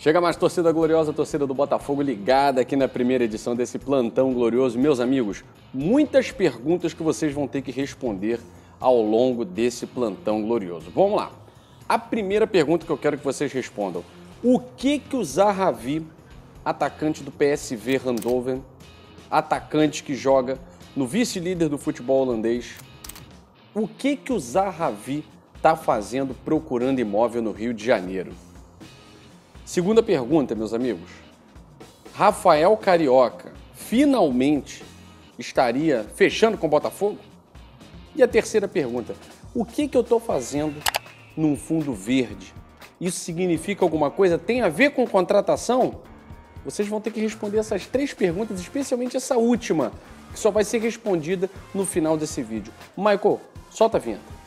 Chega mais, torcida gloriosa, torcida do Botafogo ligada aqui na primeira edição desse plantão glorioso. Meus amigos, muitas perguntas que vocês vão ter que responder ao longo desse plantão glorioso. Vamos lá. A primeira pergunta que eu quero que vocês respondam: o que que o Zahavi, atacante do PSV Randoven, atacante que joga no vice-líder do futebol holandês, o que que o Zahavi está fazendo procurando imóvel no Rio de Janeiro? Segunda pergunta, meus amigos. Rafael Carioca finalmente estaria fechando com o Botafogo? E a terceira pergunta: o que, que eu estou fazendo num fundo verde? Isso significa alguma coisa? Tem a ver com contratação? Vocês vão ter que responder essas três perguntas, especialmente essa última, que só vai ser respondida no final desse vídeo. Michael, solta a vinheta.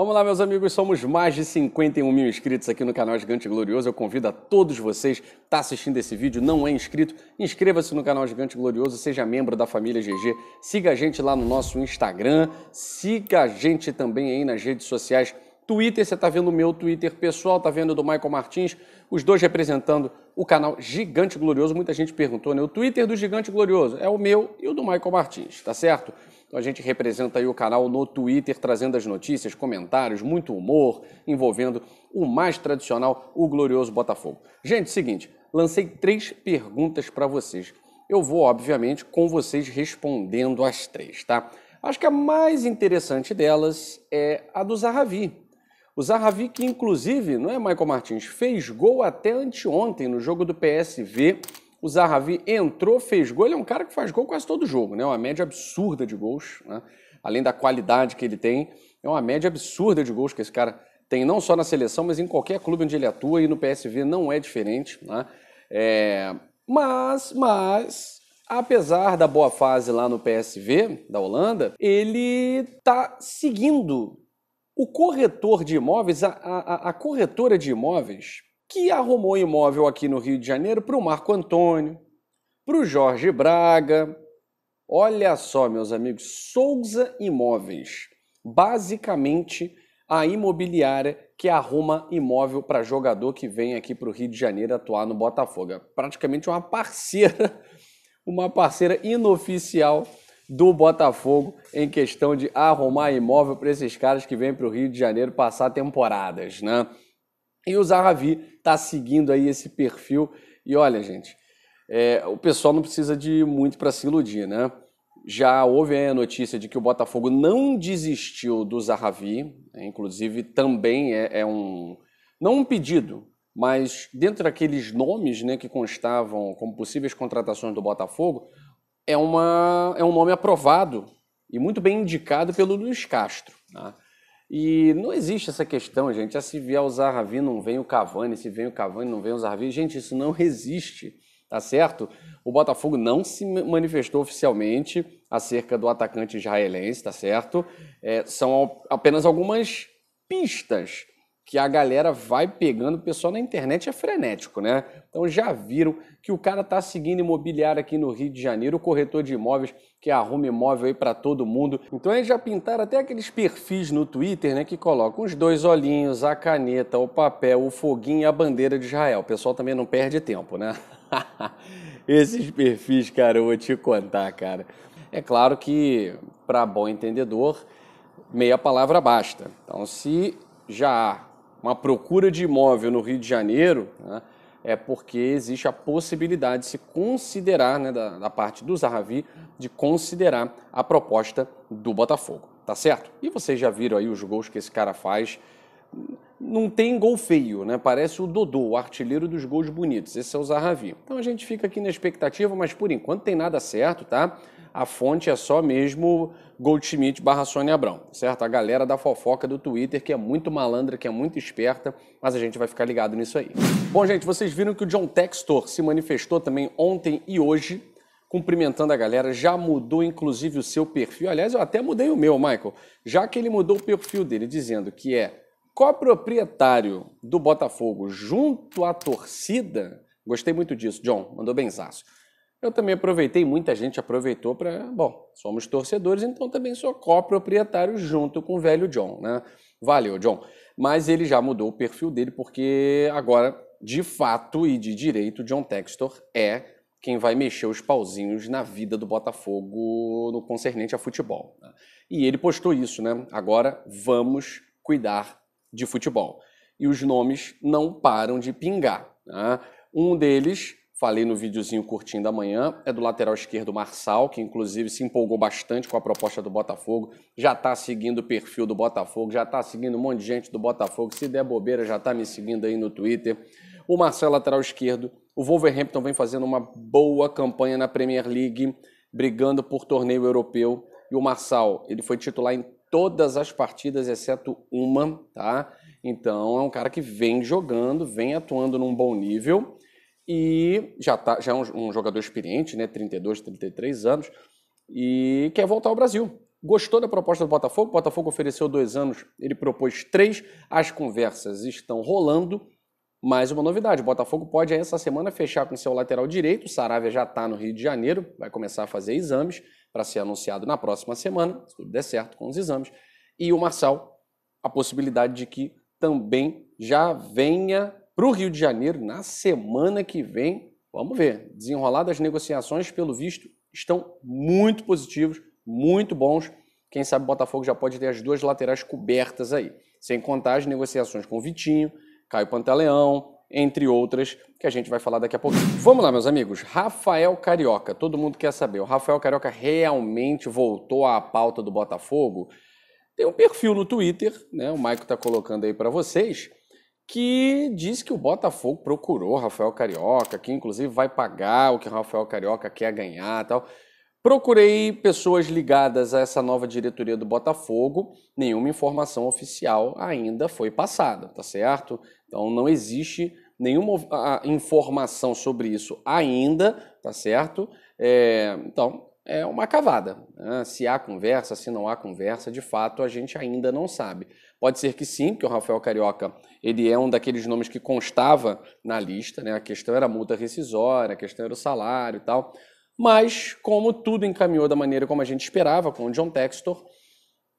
Vamos lá, meus amigos, somos mais de 51 mil inscritos aqui no canal Gigante Glorioso. Eu convido a todos vocês que tá assistindo esse vídeo, não é inscrito, inscreva-se no canal Gigante Glorioso, seja membro da família GG, siga a gente lá no nosso Instagram, siga a gente também aí nas redes sociais. Twitter, você está vendo o meu Twitter pessoal, está vendo o do Michael Martins, os dois representando o canal Gigante Glorioso. Muita gente perguntou, né? O Twitter do Gigante Glorioso é o meu e o do Michael Martins, tá certo? Então a gente representa aí o canal no Twitter, trazendo as notícias, comentários, muito humor, envolvendo o mais tradicional, o glorioso Botafogo. Gente, seguinte, lancei três perguntas para vocês. Eu vou, obviamente, com vocês respondendo as três, tá? Acho que a mais interessante delas é a do Zahavi. O Zahavi, que inclusive, não é Michael Martins, fez gol até anteontem no jogo do PSV o Zahavi entrou, fez gol. Ele é um cara que faz gol quase todo jogo, né? É uma média absurda de gols, né? além da qualidade que ele tem. É uma média absurda de gols que esse cara tem, não só na seleção, mas em qualquer clube onde ele atua. E no PSV não é diferente, né? É... Mas, mas, apesar da boa fase lá no PSV, da Holanda, ele está seguindo o corretor de imóveis, a, a, a corretora de imóveis que arrumou imóvel aqui no Rio de Janeiro para o Marco Antônio, para o Jorge Braga. Olha só, meus amigos, Souza Imóveis. Basicamente, a imobiliária que arruma imóvel para jogador que vem aqui para o Rio de Janeiro atuar no Botafogo. É praticamente uma parceira, uma parceira inoficial do Botafogo em questão de arrumar imóvel para esses caras que vêm para o Rio de Janeiro passar temporadas, né? E o Zahavi está seguindo aí esse perfil. E olha, gente, é, o pessoal não precisa de muito para se iludir, né? Já houve a notícia de que o Botafogo não desistiu do Zahavi, né? inclusive também é, é, um, não um pedido, mas dentro daqueles nomes né, que constavam como possíveis contratações do Botafogo, é, uma, é um nome aprovado e muito bem indicado pelo Luiz Castro. Né? E não existe essa questão, gente. Ah, se vier o Zahavi, não vem o Cavani. Se vem o Cavani, não vem o Zahavi. Gente, isso não existe, tá certo? O Botafogo não se manifestou oficialmente acerca do atacante israelense, tá certo? É, são apenas algumas pistas que a galera vai pegando, o pessoal na internet é frenético, né? Então já viram que o cara tá seguindo imobiliário aqui no Rio de Janeiro, o corretor de imóveis que arruma imóvel aí para todo mundo. Então eles já pintaram até aqueles perfis no Twitter, né, que colocam os dois olhinhos, a caneta, o papel, o foguinho e a bandeira de Israel. O pessoal também não perde tempo, né? Esses perfis, cara, eu vou te contar, cara. É claro que para bom entendedor, meia palavra basta. Então se já há uma procura de imóvel no Rio de Janeiro, né, é porque existe a possibilidade de se considerar, né, da, da, parte do Zahavi, de considerar a proposta do Botafogo, tá certo? E vocês já viram aí os gols que esse cara faz. Não tem gol feio, né? Parece o Dodô, o artilheiro dos gols bonitos. Esse é o Zahavi. Então a gente fica aqui na expectativa, mas por enquanto tem nada certo, tá? a fonte é só mesmo Goldschmidt barra Sônia Abrão, certo? A galera da fofoca do Twitter, que é muito malandra, que é muito esperta, mas a gente vai ficar ligado nisso aí. Bom, gente, vocês viram que o John Textor se manifestou também ontem e hoje, cumprimentando a galera, já mudou inclusive o seu perfil. Aliás, eu até mudei o meu, Michael, já que ele mudou o perfil dele, dizendo que é coproprietário do Botafogo junto à torcida. Gostei muito disso, John, mandou benzaço eu também aproveitei, muita gente aproveitou para, bom, somos torcedores, então também sou coproprietário junto com o velho John, né? Valeu, John. Mas ele já mudou o perfil dele porque agora, de fato e de direito, John Textor é quem vai mexer os pauzinhos na vida do Botafogo no concernente a futebol. Né? E ele postou isso, né? Agora vamos cuidar de futebol. E os nomes não param de pingar. Né? Um deles falei no videozinho curtinho da manhã, é do lateral esquerdo Marçal, que inclusive se empolgou bastante com a proposta do Botafogo, já está seguindo o perfil do Botafogo, já está seguindo um monte de gente do Botafogo, se der bobeira já está me seguindo aí no Twitter. O Marcel lateral esquerdo, o Wolverhampton vem fazendo uma boa campanha na Premier League, brigando por torneio europeu, e o Marçal, ele foi titular em todas as partidas exceto uma, tá? Então é um cara que vem jogando, vem atuando num bom nível e já, tá, já é um, um, jogador experiente, né, 32, 33 anos, e quer voltar ao Brasil. Gostou da proposta do Botafogo? O Botafogo ofereceu dois anos, ele propôs três. As conversas estão rolando. Mais uma novidade: o Botafogo pode essa semana fechar com seu lateral direito. O Saravia já está no Rio de Janeiro, vai começar a fazer exames para ser anunciado na próxima semana, se tudo der certo com os exames. E o Marçal, a possibilidade de que também já venha para o Rio de Janeiro na semana que vem. Vamos ver. Desenroladas as negociações, pelo visto, estão muito positivos, muito bons. Quem sabe o Botafogo já pode ter as duas laterais cobertas aí. Sem contar as negociações com o Vitinho, Caio Pantaleão, entre outras, que a gente vai falar daqui a pouco. Vamos lá, meus amigos. Rafael Carioca, todo mundo quer saber. O Rafael Carioca realmente voltou à pauta do Botafogo? Tem um perfil no Twitter, né? O Maico está colocando aí para vocês, que diz que o Botafogo procurou Rafael Carioca, que inclusive vai pagar o que o Rafael Carioca quer ganhar tal. Procurei pessoas ligadas a essa nova diretoria do Botafogo, nenhuma informação oficial ainda foi passada, tá certo? Então não existe nenhuma ah, ah, informação sobre isso ainda, tá certo? É, então é uma cavada. Né? Se há conversa, se não há conversa, de fato a gente ainda não sabe. Pode ser que sim, porque o Rafael Carioca ele é um daqueles nomes que constava na lista, né? A questão era a multa rescisória, a questão era o salário e tal. Mas, como tudo encaminhou da maneira como a gente esperava com o John Textor,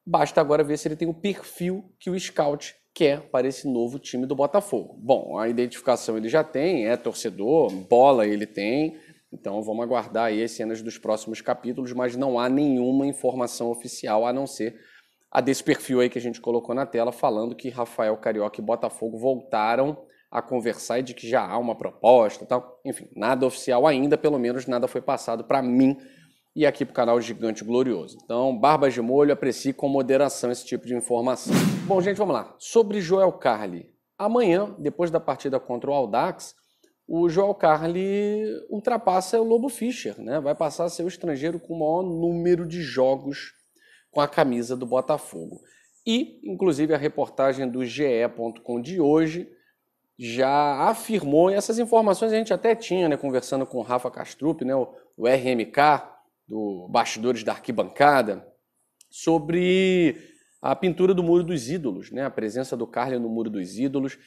basta agora ver se ele tem o perfil que o scout quer para esse novo time do Botafogo. Bom, a identificação ele já tem, é torcedor, bola ele tem, então vamos aguardar aí as cenas dos próximos capítulos, mas não há nenhuma informação oficial a não ser a desse perfil aí que a gente colocou na tela, falando que Rafael Carioca e Botafogo voltaram a conversar e de que já há uma proposta tal. Enfim, nada oficial ainda, pelo menos nada foi passado para mim e aqui para o canal Gigante Glorioso. Então, barbas de molho, aprecie com moderação esse tipo de informação. Bom, gente, vamos lá. Sobre Joel Carli. Amanhã, depois da partida contra o Aldax, o Joel Carli ultrapassa o Lobo Fischer, né? Vai passar a ser o estrangeiro com o maior número de jogos com a camisa do Botafogo. E, inclusive, a reportagem do GE.com de hoje já afirmou, e essas informações a gente até tinha, né, conversando com o Rafa Castrup, né, o, o RMK, do Bastidores da Arquibancada, sobre a pintura do Muro dos Ídolos, né, a presença do Carly no Muro dos Ídolos.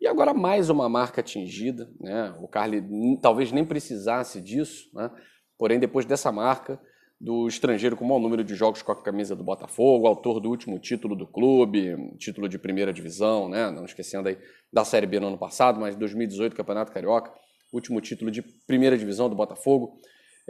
E agora mais uma marca atingida, né, o Carly talvez nem precisasse disso, né, porém depois dessa marca do estrangeiro com o maior número de jogos com a camisa do Botafogo, autor do último título do clube, título de primeira divisão, né? não esquecendo aí da Série B no ano passado, mas 2018 Campeonato Carioca, último título de primeira divisão do Botafogo.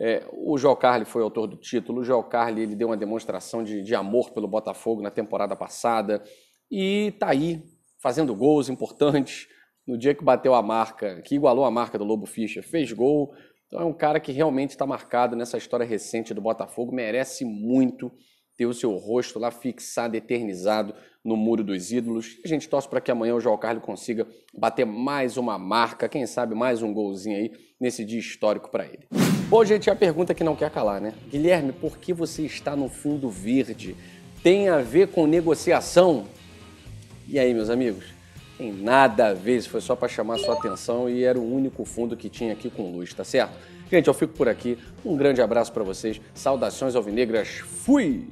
É, o João Carli foi autor do título, o João Carli ele deu uma demonstração de, de amor pelo Botafogo na temporada passada e está aí fazendo gols importantes. No dia que bateu a marca, que igualou a marca do Lobo Fischer, fez gol, então é um cara que realmente está marcado nessa história recente do Botafogo, merece muito ter o seu rosto lá fixado, eternizado no Muro dos Ídolos. A gente torce para que amanhã o João Carlos consiga bater mais uma marca, quem sabe mais um golzinho aí nesse dia histórico para ele. Bom, gente, a pergunta que não quer calar, né? Guilherme, por que você está no fundo verde? Tem a ver com negociação? E aí, meus amigos? Tem nada a ver, foi só para chamar sua atenção e era o único fundo que tinha aqui com luz, tá certo? Gente, eu fico por aqui. Um grande abraço para vocês. Saudações alvinegras. Fui!